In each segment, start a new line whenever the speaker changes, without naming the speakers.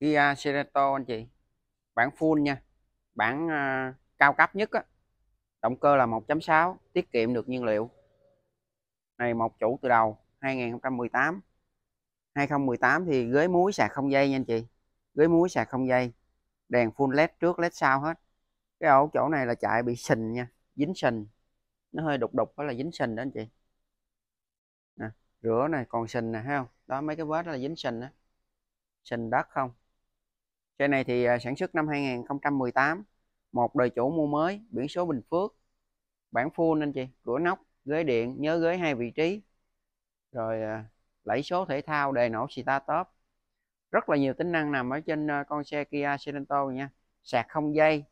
Kia Cerato anh chị bản full nha bản à, cao cấp nhất á động cơ là 1.6 tiết kiệm được nhiên liệu này một chủ từ đầu 2018 2018 thì ghế muối sạc không dây nha anh chị ghế muối sạc không dây đèn full led trước led sau hết cái ổ chỗ này là chạy bị sình nha dính sình nó hơi đục đục đó là dính sình đó anh chị nè rửa này còn sình nè thấy không đó mấy cái vết đó là dính sình á sình đất không Xe này thì à, sản xuất năm 2018, một đời chủ mua mới, biển số Bình Phước, bản full anh chị, cửa nóc, ghế điện, nhớ ghế hai vị trí, rồi à, lẫy số thể thao, đề nổ xita top. Rất là nhiều tính năng nằm ở trên à, con xe Kia Sorento nha, sạc không dây,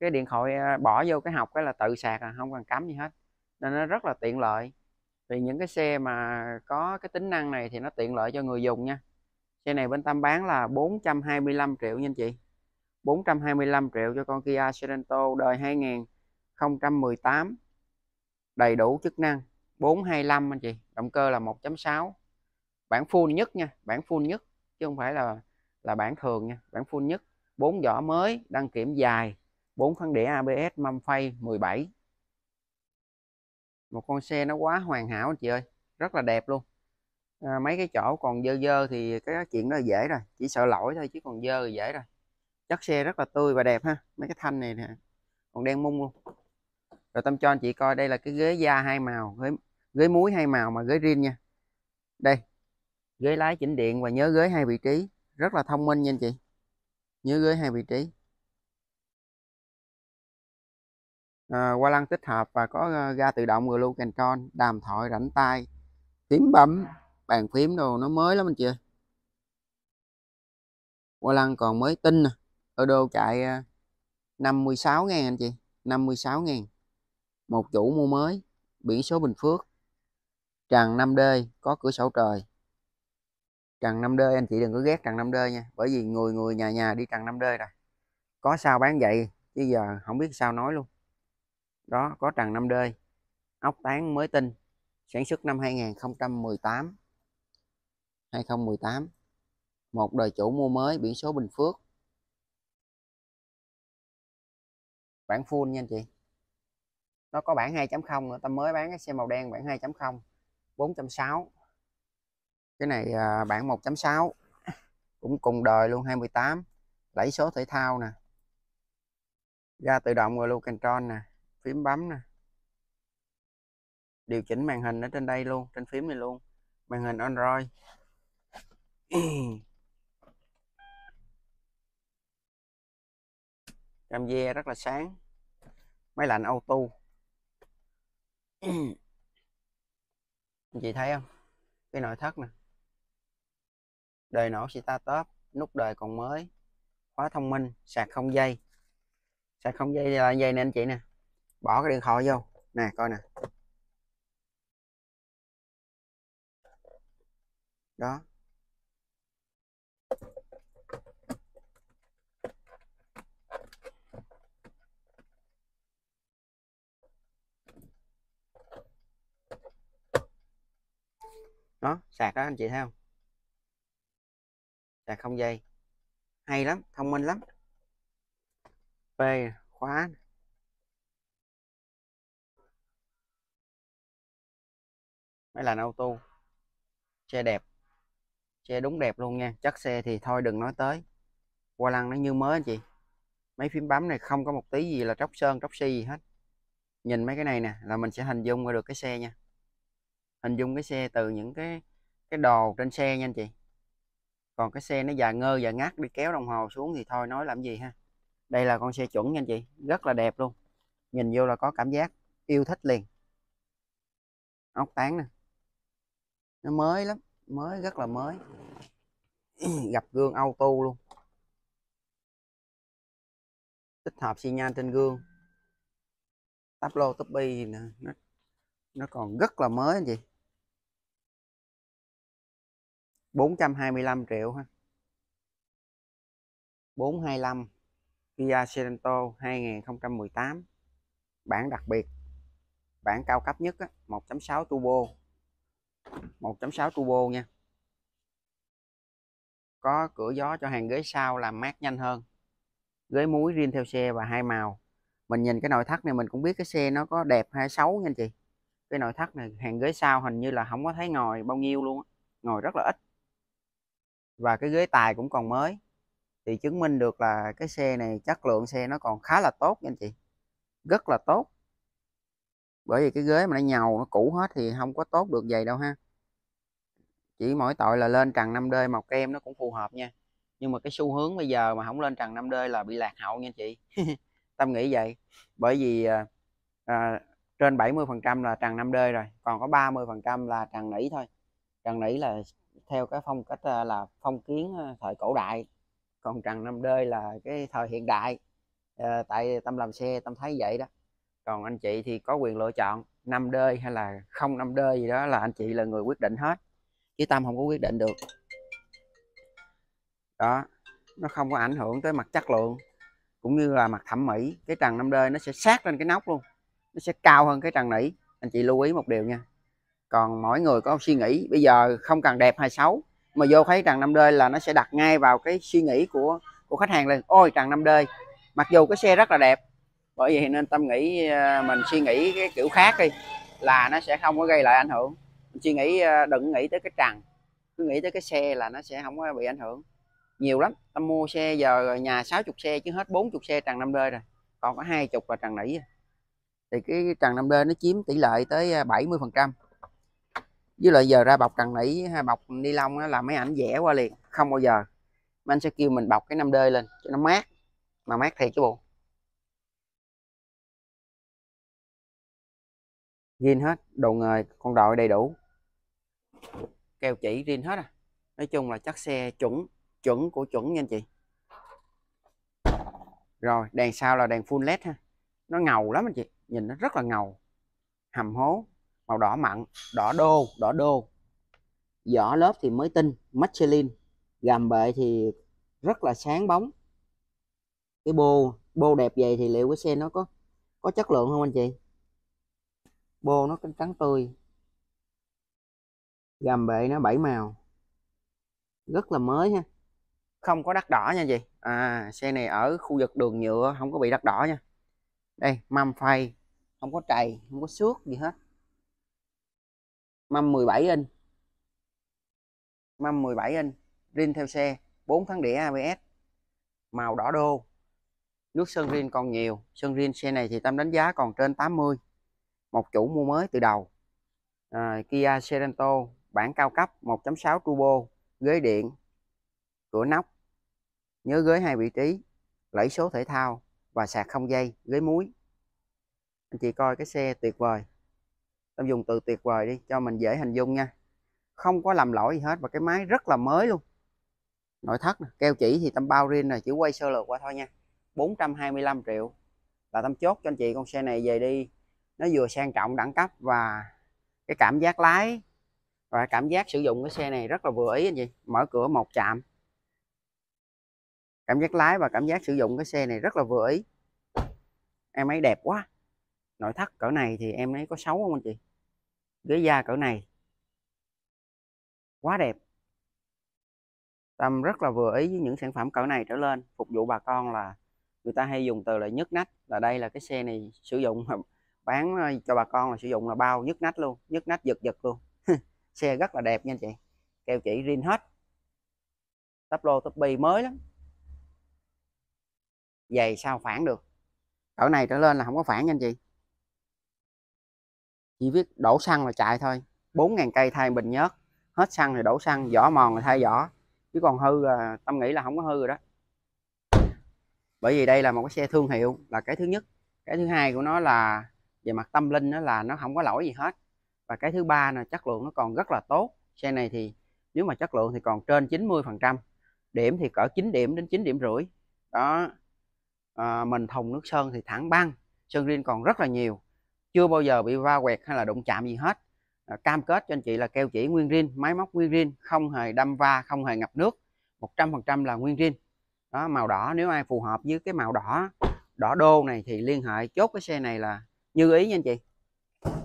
cái điện thoại bỏ vô cái học cái là tự sạc à, không cần cắm gì hết. Nên nó rất là tiện lợi. Vì những cái xe mà có cái tính năng này thì nó tiện lợi cho người dùng nha. Xe này bên Tâm bán là 425 triệu nha anh chị. 425 triệu cho con Kia Sorento đời 2018. Đầy đủ chức năng 425 anh chị, động cơ là 1.6. Bản full nhất nha, bản full nhất chứ không phải là là bản thường nha, bản full nhất. 4 vỏ mới, đăng kiểm dài, 4 phân đĩa ABS mâm phay 17. Một con xe nó quá hoàn hảo anh chị ơi, rất là đẹp luôn à, mấy cái chỗ còn dơ dơ thì cái chuyện đó dễ rồi chỉ sợ lỗi thôi chứ còn dơ thì dễ rồi chất xe rất là tươi và đẹp ha mấy cái thanh này nè còn đen mung luôn rồi tâm cho anh chị coi đây là cái ghế da hai màu ghế ghế muối hai màu mà ghế riêng nha đây ghế lái chỉnh điện và nhớ ghế hai vị trí rất là thông minh nha anh chị nhớ ghế hai vị trí à, qua lăng tích hợp và có à, ga tự động người lưu control đàm thoại rảnh tay tím bấm bàn phím đồ nó mới lắm anh chị ơi qua lăng còn mới tinh nè ở đô chạy 56 à, ngàn anh chị 56 ngàn một chủ mua mới biển số Bình Phước tràn 5D có cửa sổ trời tràn 5D anh chị đừng có ghét tràn 5D nha bởi vì người người nhà nhà đi tràn 5D rồi có sao bán vậy chứ giờ không biết sao nói luôn đó có tràn 5D ốc tán mới tinh sản xuất năm 2018 2018 một đời chủ mua mới biển số Bình Phước bản full nha anh chị nó có bản 2.0 nữa tâm mới bán cái xe màu đen bản 2.0 460 cái này à, bản 1.6 cũng cùng đời luôn 28 đẩy số thể thao nè ra tự động rồi lưu control nè phím bấm nè điều chỉnh màn hình ở trên đây luôn trên phím này luôn màn hình Android Ừ. cam ve rất là sáng máy lạnh auto ừ. chị thấy không cái nội thất nè đời nổ xì ta top nút đời còn mới khóa thông minh sạc không dây sạc không dây là dây nè anh chị nè bỏ cái điện thoại vô nè coi nè đó nó sạc đó anh chị thấy không sạc không dây hay lắm thông minh lắm p khóa máy lạnh auto xe đẹp xe đúng đẹp luôn nha chất xe thì thôi đừng nói tới qua lăng nó như mới anh chị mấy phím bấm này không có một tí gì là tróc sơn tróc xi si gì hết nhìn mấy cái này nè là mình sẽ hình dung ra được cái xe nha hình dung cái xe từ những cái cái đồ trên xe nha anh chị còn cái xe nó dài ngơ dài ngắt đi kéo đồng hồ xuống thì thôi nói làm gì ha đây là con xe chuẩn nha anh chị rất là đẹp luôn nhìn vô là có cảm giác yêu thích liền ốc tán nè nó mới lắm mới rất là mới gặp gương auto luôn tích hợp xi nhan trên gương táp lô túp bi nó nó còn rất là mới anh chị 425 triệu ha 425 Kia Sorento 2018 bản đặc biệt bản cao cấp nhất 1.6 turbo 1.6 turbo nha có cửa gió cho hàng ghế sau làm mát nhanh hơn ghế muối riêng theo xe và hai màu mình nhìn cái nội thất này mình cũng biết cái xe nó có đẹp hay xấu nha anh chị cái nội thất này hàng ghế sau hình như là không có thấy ngồi bao nhiêu luôn á ngồi rất là ít và cái ghế tài cũng còn mới thì chứng minh được là cái xe này chất lượng xe nó còn khá là tốt nha anh chị rất là tốt bởi vì cái ghế mà nó nhầu nó cũ hết thì không có tốt được vậy đâu ha chỉ mỗi tội là lên trần 5D màu kem nó cũng phù hợp nha nhưng mà cái xu hướng bây giờ mà không lên trần 5D là bị lạc hậu nha anh chị Tâm nghĩ vậy bởi vì à, à trên 70% là trần 5D rồi còn có 30% là trần nỉ thôi trần nỉ là theo cái phong cách à, là phong kiến à, thời cổ đại còn trần năm đê là cái thời hiện đại à, tại tâm làm xe tâm thấy vậy đó còn anh chị thì có quyền lựa chọn năm đê hay là không năm đê gì đó là anh chị là người quyết định hết chứ tâm không có quyết định được đó nó không có ảnh hưởng tới mặt chất lượng cũng như là mặt thẩm mỹ cái trần năm đê nó sẽ sát lên cái nóc luôn nó sẽ cao hơn cái trần nỉ anh chị lưu ý một điều nha còn mỗi người có suy nghĩ bây giờ không cần đẹp hay xấu mà vô thấy tràng 5D là nó sẽ đặt ngay vào cái suy nghĩ của của khách hàng lên ôi tràng 5D mặc dù cái xe rất là đẹp bởi vì nên tâm nghĩ ờ, mình suy nghĩ cái kiểu khác đi là nó sẽ không có gây lại ảnh hưởng mình suy nghĩ ờ, đừng nghĩ tới cái trần cứ nghĩ tới cái xe là nó sẽ không có bị ảnh hưởng nhiều lắm tâm mua xe giờ nhà 60 xe chứ hết 40 xe trần 5D rồi còn có hai chục là trần nỉ thì cái trần 5D nó chiếm tỷ lệ tới 70 ờ, phần trăm với lại giờ ra bọc cần nỉ hay bọc ni lông là mấy ảnh vẽ qua liền không bao giờ anh sẽ kêu mình bọc cái 5D lên cho nó mát mà mát thiệt chứ bộ riêng hết đồ nghề con đội đầy đủ keo chỉ riêng hết à nói chung là chắc xe chuẩn chuẩn của chuẩn nha anh chị rồi đèn sau là đèn full led ha nó ngầu lắm anh chị nhìn nó rất là ngầu hầm hố màu đỏ mặn đỏ đô đỏ đô vỏ lớp thì mới tinh Michelin gầm bệ thì rất là sáng bóng cái bô bô đẹp vậy thì liệu cái xe nó có có chất lượng không anh chị bô nó trắng tươi gầm bệ nó bảy màu rất là mới ha không có đắt đỏ nha chị à xe này ở khu vực đường nhựa không có bị đắt đỏ nha đây mâm phay không có trầy không có xước gì hết mâm 17 inch mâm 17 inch rin theo xe 4 tháng đĩa ABS màu đỏ đô nước sơn rin còn nhiều sơn rin xe này thì tâm đánh giá còn trên 80 một chủ mua mới từ đầu à, Kia Sorento bản cao cấp 1.6 turbo ghế điện cửa nóc nhớ ghế hai vị trí lẫy số thể thao và sạc không dây ghế muối anh chị coi cái xe tuyệt vời tao dùng từ tuyệt vời đi cho mình dễ hình dung nha không có làm lỗi gì hết và cái máy rất là mới luôn nội thất này, keo chỉ thì tâm bao riêng này chỉ quay sơ lược qua thôi nha 425 triệu là tâm chốt cho anh chị con xe này về đi nó vừa sang trọng đẳng cấp và cái cảm giác lái và cảm giác sử dụng cái xe này rất là vừa ý anh chị mở cửa một chạm cảm giác lái và cảm giác sử dụng cái xe này rất là vừa ý em ấy đẹp quá nội thất cỡ này thì em ấy có xấu không anh chị ghế da cỡ này quá đẹp Tâm rất là vừa ý với những sản phẩm cỡ này trở lên phục vụ bà con là người ta hay dùng từ là nhức nách là đây là cái xe này sử dụng bán ờ, cho bà con là sử dụng là bao nhức nách luôn nhức nách giật giật luôn xe rất là đẹp nha anh chị keo chỉ rin hết tắp lô tắp bi mới lắm giày sao phản được cỡ này trở lên là không có phản nha anh chị chỉ biết đổ xăng là chạy thôi 4.000 cây thay bình nhớt hết xăng thì đổ xăng vỏ mòn là thay vỏ chứ còn hư là tâm nghĩ là không có hư rồi đó bởi vì đây là một cái xe thương hiệu là cái thứ nhất cái thứ hai của nó là về mặt tâm linh đó là nó không có lỗi gì hết và cái thứ ba là chất lượng nó còn rất là tốt xe này thì nếu mà chất lượng thì còn trên 90 phần trăm điểm thì cỡ 9 điểm đến 9 điểm rưỡi đó à, mình thùng nước sơn thì thẳng băng sơn riêng còn rất là nhiều chưa bao giờ bị va quẹt hay là đụng chạm gì hết à, cam kết cho anh chị là keo chỉ nguyên rin máy móc nguyên rin không hề đâm va không hề ngập nước 100% là nguyên rin đó màu đỏ nếu ai phù hợp với cái màu đỏ đỏ đô này thì liên hệ chốt cái xe này là như ý nha anh chị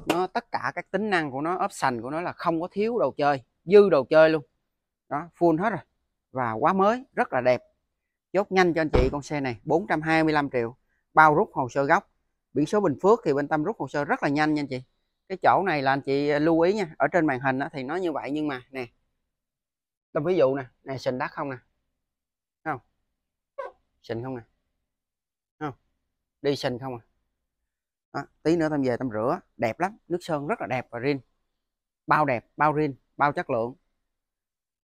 nó tất cả các tính năng của nó option của nó là không có thiếu đồ chơi dư đồ chơi luôn đó full hết rồi và quá mới rất là đẹp chốt nhanh cho anh chị con xe này 425 triệu bao rút hồ sơ gốc biển số Bình Phước thì bên Tâm rút hồ sơ rất là nhanh nha anh chị cái chỗ này là anh chị à, lưu ý nha ở trên màn hình thì nó như vậy nhưng mà nè Tâm ví dụ nè nè sình đất không nè không sình không nè không đi sình không à đó, tí nữa Tâm về Tâm rửa đẹp lắm nước sơn rất là đẹp và rin bao đẹp bao rin bao chất lượng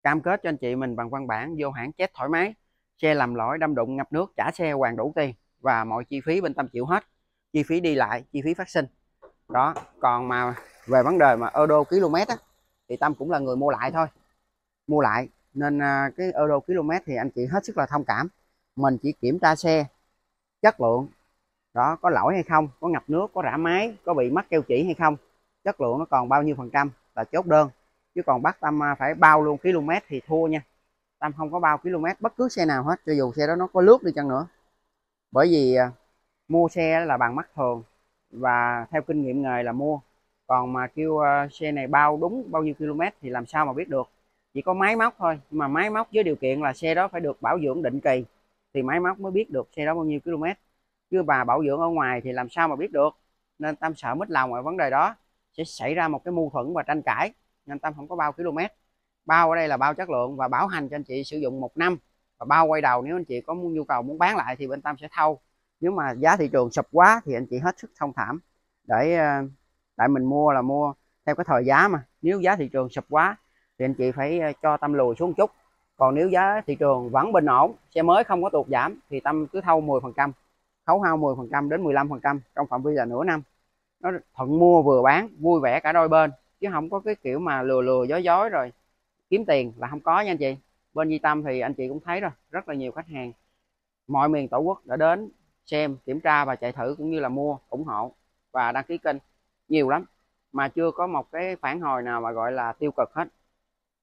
cam kết cho anh chị mình bằng văn bản vô hãng chết thoải mái xe làm lỗi đâm đụng ngập nước trả xe hoàn đủ tiền và mọi chi phí bên tâm chịu hết chi phí đi lại chi phí phát sinh đó còn mà về vấn đề mà euro km á, thì tâm cũng là người mua lại thôi mua lại nên à, cái euro km thì anh chị hết sức là thông cảm mình chỉ kiểm tra xe chất lượng đó có lỗi hay không có ngập nước có rã máy có bị mắc keo chỉ hay không chất lượng nó còn bao nhiêu phần trăm là chốt đơn chứ còn bắt tâm à, phải bao luôn km thì thua nha tâm không có bao km bất cứ xe nào hết cho dù xe đó nó có lướt đi chăng nữa bởi vì à, mua xe là bằng mắt thường và theo kinh nghiệm nghề là mua còn mà kêu ờ, xe này bao đúng bao nhiêu km thì làm sao mà biết được chỉ có máy móc thôi nhưng mà máy móc với điều kiện là xe đó phải được bảo dưỡng định kỳ thì máy móc mới biết được xe đó bao nhiêu km chứ bà bảo dưỡng ở ngoài thì làm sao mà biết được nên tâm sợ mít lòng ở vấn đề đó sẽ xảy ra một cái mâu thuẫn và tranh cãi nên tâm không có bao km bao ở đây là bao chất lượng và bảo hành cho anh chị sử dụng một năm và bao quay đầu nếu anh chị có nhu cầu muốn bán lại thì bên tâm sẽ thâu nếu mà giá thị trường sụp quá thì anh chị hết sức thông thảm để ờ, tại mình mua là mua theo cái thời giá mà nếu giá thị trường sụp quá thì anh chị phải ờ, cho tâm lùi xuống chút còn nếu giá thị trường vẫn bình ổn xe mới không có tụt giảm thì tâm cứ thâu 10 phần trăm khấu hao 10 phần trăm đến 15 phần trăm trong phạm vi là nửa năm nó thuận mua vừa bán vui vẻ cả đôi bên chứ không có cái kiểu mà lừa lừa dối dối rồi kiếm tiền là không có nha anh chị bên Di Tâm thì anh chị cũng thấy rồi rất là nhiều khách hàng mọi miền tổ quốc đã đến xem kiểm tra và chạy thử cũng như là mua ủng hộ và đăng ký kênh nhiều lắm mà chưa có một cái phản hồi nào mà gọi là tiêu cực hết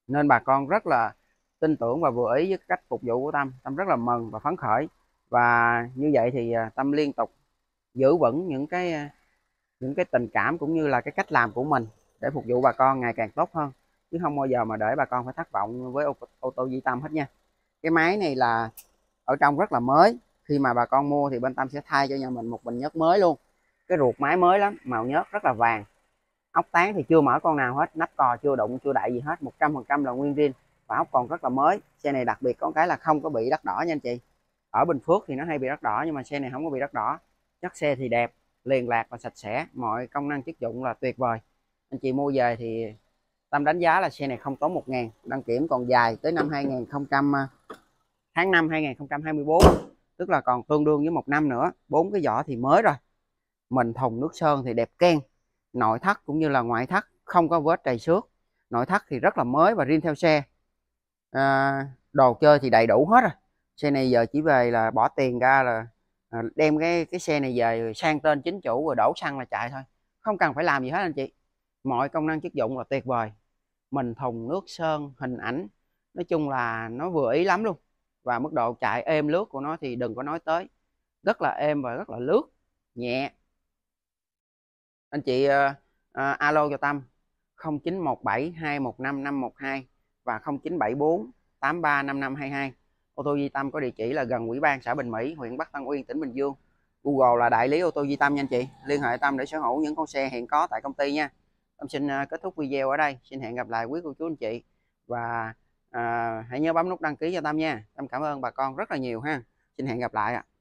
nên bà con rất là tin tưởng và vừa ý với cách phục vụ của Tâm Tâm rất là mừng và phấn khởi và như vậy thì à, Tâm liên tục giữ vững những cái à, những cái tình cảm cũng như là cái cách làm của mình để phục vụ bà con ngày càng tốt hơn chứ không bao giờ mà để bà con phải thất vọng với ô, ô tô di tâm hết nha cái máy này là ở trong rất là mới khi mà bà con mua thì bên Tâm sẽ thay cho nhà mình một bình nhớt mới luôn cái ruột máy mới lắm màu nhớt rất là vàng ốc tán thì chưa mở con nào hết nắp cò chưa đụng chưa đại gì hết 100% là nguyên riêng và ốc còn rất là mới xe này đặc biệt có cái là không có bị đắt đỏ nha anh chị ở Bình Phước thì nó hay bị đắt đỏ nhưng mà xe này không có bị đắt đỏ chất xe thì đẹp liền lạc và sạch sẽ mọi công năng chức dụng là tuyệt vời anh chị mua về thì Tâm đánh giá là xe này không có 1 ngàn đăng kiểm còn dài tới năm 2000 à, tháng 5 2024 tức là còn tương đương với một năm nữa bốn cái vỏ thì mới rồi mình thùng nước sơn thì đẹp ken nội thất cũng như là ngoại thất không có vết trầy xước nội thất thì rất là mới và riêng theo xe à, đồ chơi thì đầy đủ hết rồi xe này giờ chỉ về là bỏ tiền ra là à, đem cái cái xe này về sang tên chính chủ rồi đổ xăng là chạy thôi không cần phải làm gì hết anh chị mọi công năng chức dụng là tuyệt vời mình thùng nước sơn hình ảnh nói chung là nó vừa ý lắm luôn và mức độ chạy êm lướt của nó thì đừng có nói tới rất là êm và rất là lướt nhẹ anh chị à, à, alo cho Tâm 0917 215 512 và 0974 835522 ô tô Di Tâm có địa chỉ là gần Ủy ban xã Bình Mỹ huyện Bắc Tân Uyên tỉnh Bình Dương Google là đại lý ô tô Di Tâm nha anh chị liên hệ Tâm để sở hữu những con xe hiện có tại công ty nha Tâm xin ờ, kết thúc video ở đây xin hẹn gặp lại quý cô chú anh chị và à, hãy nhớ bấm nút đăng ký cho Tâm nha Tâm cảm ơn bà con rất là nhiều ha xin hẹn gặp lại ạ à.